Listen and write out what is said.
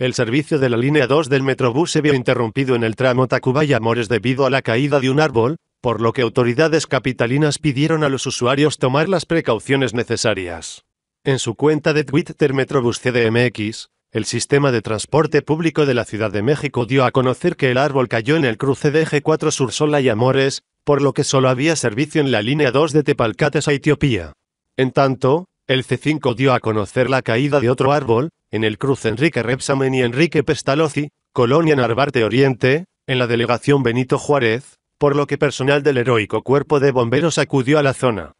El servicio de la línea 2 del Metrobús se vio interrumpido en el tramo Tacubaya-Amores debido a la caída de un árbol, por lo que autoridades capitalinas pidieron a los usuarios tomar las precauciones necesarias. En su cuenta de Twitter Metrobús CDMX, el sistema de transporte público de la Ciudad de México dio a conocer que el árbol cayó en el cruce de g 4 Sur Sola y Amores, por lo que solo había servicio en la línea 2 de Tepalcates a Etiopía. En tanto, el C5 dio a conocer la caída de otro árbol, en el cruce Enrique Repsamen y Enrique Pestalozzi, Colonia Narvarte Oriente, en la delegación Benito Juárez, por lo que personal del heroico cuerpo de bomberos acudió a la zona.